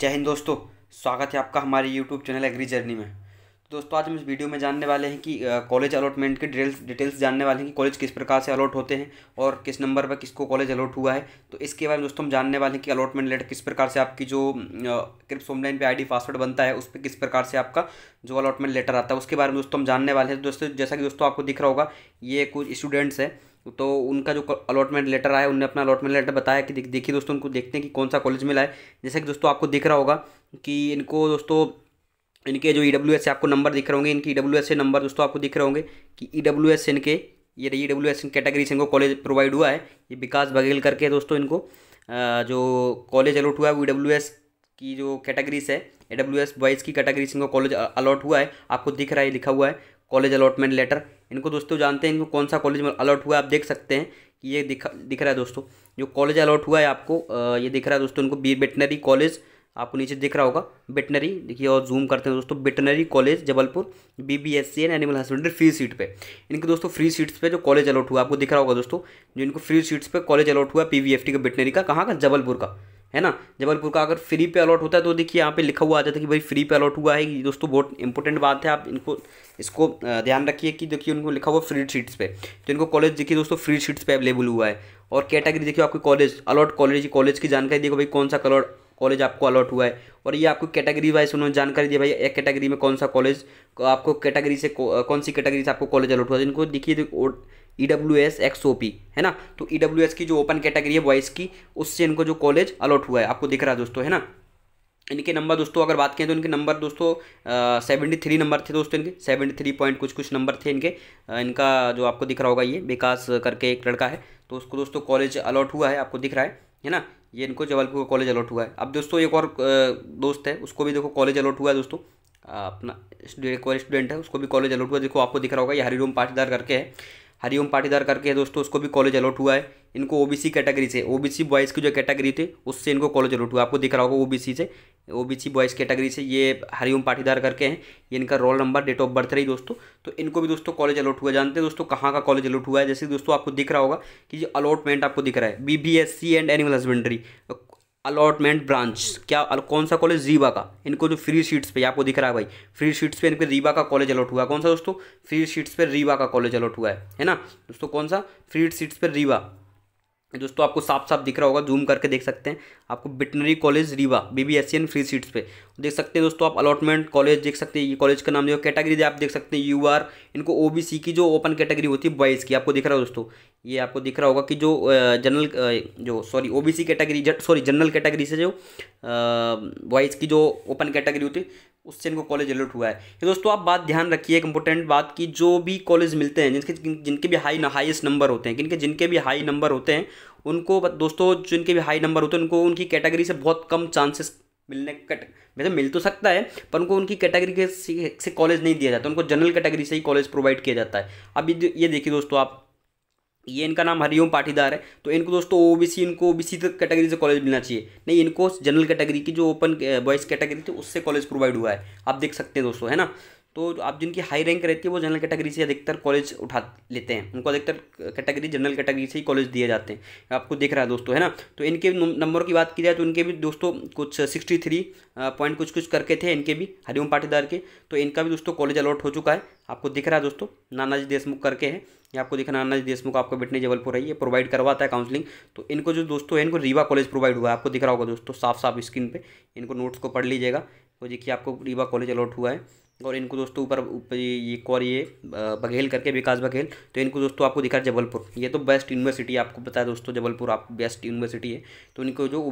जय हिंद दोस्तों स्वागत है आपका हमारे यूट्यूब चैनल एग्री जर्नी में तो दोस्तों आज हम इस वीडियो में जानने वाले हैं कि कॉलेज अलॉटमेंट के डिटेल्स डिटेल्स जानने वाले हैं कि कॉलेज किस प्रकार से अलॉट होते हैं और किस नंबर पर किसको कॉलेज अलॉट हुआ है तो इसके बारे में दोस्तों हम जानने वाले हैं कि अलॉटमेंट लेटर किस प्रकार से आपकी जो क्रिप्स ऑनलाइन पे आईडी पासवर्ड बनता है उस पर किस प्रकार से आपका जो अलॉटमेंट लेटर आता है उसके बारे में दोस्तों हम जानने वाले हैं तो दोस्तों जैसा कि दोस्तों आपको दिख रहा होगा ये कुछ स्टूडेंट्स हैं तो उनका जो अलॉटमेंट लेटर आया उनने अपना अलॉटमेंट लेटर बताया कि देखिए दोस्तों उनको देखते हैं कि कौन सा कॉलेज मिला है जैसे कि दोस्तों आपको दिख रहा होगा कि इनको दोस्तों इनके जो ई डब्ल्यू एस से आपको नंबर दिख रहे होंगे इनके ई e डब्ल्यू एस से नंबर दोस्तों आपको दिख रहे होंगे कि ई डब्ल्यू एस इनके ये ई डब्ल्यू एस कैटेगरी से इनको कॉलेज प्रोवाइड हुआ है ये विकास बघेल करके दोस्तों इनको जो कॉलेज अलॉट हुआ है वो ई डब्ल्यू एस की जो कैटेगरीज है ए डब्ल्यू एस बॉयज़ की कैटेगरी से इनको कॉलेज अलॉट हुआ है आपको दिख रहा है लिखा हुआ है कॉलेज अलॉटमेंट लेटर इनको दोस्तों जानते हैं इनको कौन सा कॉलेज अलॉट हुआ है आप देख सकते हैं कि ये दिखा दिख रहा है दोस्तों जो कॉलेज अलॉट हुआ है आपको ये दिख रहा है दोस्तों इनको बी वेटनरी कॉलेज आपको नीचे दिख रहा होगा वेटनरी देखिए और जूम करते हैं दोस्तों veterinary college Jabalpur B B S C and animal husbandry free seat पे इनके दोस्तों फ्री सीट्स पे जो कॉलेज अलॉट हुआ आपको दिख रहा होगा दोस्तों जो इनको फ्री सीट्स पे कॉलेज अलॉट हुआ पी वी एफ टी का वेटनरी का कहाँ का जबलपुर का है ना जबलपुर का अगर फ्री पे अलॉट होता है तो देखिए यहाँ पे लिखा हुआ आ जाता है कि भाई फ्री पे अलॉट हुआ है दोस्तों बहुत इंपॉर्टेंट बात है आप इनको इसको ध्यान रखिए कि देखिए उनको लिखा हुआ फ्री सीट्स पे तो इनको कॉलेज देखिए दोस्तों फ्री सीट्स पे अवेलेबल हुआ है और कैटेगरी देखिए आपके कॉलेज अलॉट कॉलेज कॉलेज की जानकारी देखो भाई कौन सा कलर कॉलेज आपको अलॉट हुआ है और ये आपको कैटेगरी वाइज उन्होंने जानकारी दी भाई एक कैटेगरी में कौन सा कॉलेज आपको कैटेगरी से कौन सी कैटेगरी से आपको कॉलेज अलॉट हुआ है इनको देखिए तो E W S X O P है ना तो ई डब्ल्यू एस की जो ओपन कैटेगरी है बॉयज़ की उससे इनको जो कॉलेज अलॉट हुआ है आपको दिख रहा है दोस्तों है ना इनके नंबर दोस्तों अगर बात करें तो इनके नंबर दोस्तों सेवेंटी थ्री नंबर थे दोस्तों इनके सेवेंटी थ्री पॉइंट कुछ कुछ नंबर थे इनके आ, इनका जो आपको दिख रहा होगा ये विकास करके एक लड़का है तो उसको दोस्तों कॉलेज अलॉट हुआ है आपको दिख रहा है है ना ये इनको जबलपुर का कॉलेज अलॉट हुआ है अब दोस्तों एक और दोस्त है उसको भी देखो कॉलेज अलॉट हुआ है दोस्तों अपना एक और स्टूडेंट है उसको भी कॉलेज अलॉट हुआ देखो आपको दिख रहा होगा ये हरिओम पाटीदार करके है हरिओम पाटीदार करके दोस्तों उसको भी कॉलेज अलॉट हुआ है इनको ओबीसी कैटेगरी से ओबीसी बॉयज़ की जो कैटेगरी थी उससे इनको कॉलेज अलॉट हुआ आपको दिख रहा होगा ओबीसी से ओबीसी बॉयज़ कैटेगरी से ये हरिओम पाटीदार करके हैं ये इनका roll number date of birth रही दोस्तों तो इनको भी दोस्तों कॉलेज अलॉट हुआ जानते हैं दोस्तों कहाँ का कॉलेज अलॉट हुआ है जैसे दोस्तों आपको दिख रहा होगा कि जो अलॉटमेंट आपको दिख रहा है B B S C and animal husbandry allotment branch क्या कौन सा कॉलेज रीवा का इनको जो फ्री सीट्स पे आपको दिख रहा है भाई फ्री सीट्स पे इनके रीवा का कॉलेज अलॉट हुआ है कौन सा दोस्तों फ्री सीट्स पे रीवा का कॉलेज अलॉट हुआ है है ना दोस्तों कौन सा फ्री सीट्स पे रीवा दोस्तों आपको साफ साफ दिख रहा होगा जूम करके देख सकते हैं आपको veterinary college Rewa BBSCN free seats पे देख सकते हैं दोस्तों आप अलॉटमेंट कॉलेज देख सकते हैं ये कॉलेज का नाम जो कैटेगरी आप देख सकते हैं यू आर इनको ओबीसी की जो ओपन कैटेगरी होती है बॉयज़ की आपको दिख रहा है दोस्तों ये आपको दिख रहा होगा कि जो जनरल जो sorry O category sorry general category से जो बॉयज़ की जो ओपन कैटेगरी होती है उससे इनको कॉलेज अलर्ट हुआ है ये तो दोस्तों आप बात ध्यान रखिए एक इंपॉर्टेंट बात की जो भी कॉलेज मिलते हैं जिनके जिनके भी हाई हाईएस्ट नंबर होते हैं जिनके जिनके भी हाई नंबर होते हैं उनको दोस्तों जिनके भी हाई नंबर होते हैं उनको उनकी कैटेगरी से बहुत कम चांसेस मिलने कट मतलब मिल तो सकता है पर उनको उनकी कैटेगरी के से कॉलेज नहीं दिया जाता उनको जनरल कैटेगरी से ही कॉलेज प्रोवाइड किया जाता है अब ये देखिए दोस्तों आप ये इनका नाम हरिओम पाटीदार है तो इनको दोस्तों ओ बी सी इनको ओ बी सी कैटेगरी से कॉलेज मिलना चाहिए नहीं इनको जनरल कैटेगरी की जो ओपन बॉयज़ कैटेगरी थी उससे कॉलेज प्रोवाइड हुआ है आप देख सकते हैं दोस्तों है ना तो आप जिनकी हाई रैंक रहती है वो जनरल कैटेगरी से अधिकतर कॉलेज उठा लेते हैं उनको अधिकतर कैटेगरी जनरल कैटेगरी से ही कॉलेज दिए जाते हैं आपको देख रहा है दोस्तों है ना तो इनके नंबर की बात की जाए तो इनके भी दोस्तों कुछ सिक्सटी थ्री पॉइंट कुछ कुछ करके थे इनके भी हरिओम पाटीदार के तो इनका भी दोस्तों कॉलेज अलॉट हो चुका है आपको दिख रहा है दोस्तों नानाजी देशमुख करके है ये आपको दिख रहा है नानाजी देशमुख आपको बिटनी जबलपुर है ये प्रोवाइड करवाता है काउंसलिंग तो इनको जो दोस्तों है इनको रीवा कॉलेज प्रोवाइड हुआ है आपको दिख रहा होगा दोस्तों साफ साफ स्क्रीन पर इनको नोट्स को पढ़ लीजिएगा वो तो देखिए आपको रीवा कॉलेज अलॉट हुआ है और इनको दोस्तों ऊपर ये और ये बघेल करके विकास बघेल तो इनको दोस्तों आपको दिखा जबलपुर ये तो बेस्ट यूनिवर्सिटी आपको पता है दोस्तों जबलपुर आप बेस्ट यूनिवर्सिटी है तो इनको जो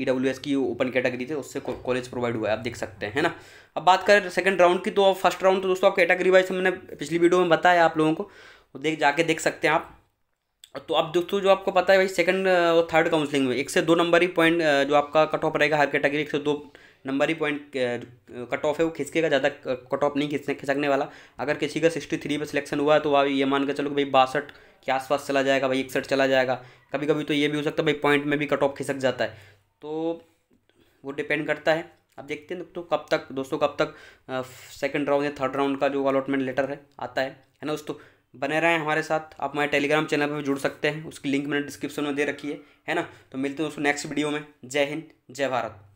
ई डब्ल्यू एस की ओपन कैटेगरी थे उससे कॉलेज प्रोवाइड हुआ है आप देख सकते हैं है ना अब बात करें सेकंड राउंड की तो फर्स्ट राउंड तो दोस्तों आप कैटेगरी वाइज मैंने पिछली वीडियो में बताया आप लोगों को तो देख जाके देख सकते हैं आप तो अब दोस्तों जो आपको पता है भाई सेकंड और थर्ड काउंसलिंग में एक से दो नंबर ही पॉइंट जो आपका कट ऑफ रहेगा हर कैटेगरी एक से दो नंबर ही पॉइंट कट ऑफ है वो खिसकेगा ज़्यादा कट ऑफ नहीं खिसने खिसकने वाला अगर किसी का सिक्सटी थ्री पर सिलेक्शन हुआ है तो वह ये मान के चलो कि भाई बासठ के आसपास चला जाएगा भाई इकसठ चला जाएगा कभी कभी तो ये भी हो सकता है भाई पॉइंट में भी कट ऑफ खिसक जाता है तो वो डिपेंड करता है अब देखते हैं तो कब तक दोस्तों कब तक सेकेंड राउंड या थर्ड राउंड का जो अलॉटमेंट लेटर है आता है है ना दोस्तों बने रहें हमारे साथ आप हमारे टेलीग्राम चैनल पर भी जुड़ सकते हैं उसकी लिंक मैंने डिस्क्रिप्शन में दे रखी है है ना तो मिलते हैं दोस्तों नेक्स्ट वीडियो में जय हिंद जय भारत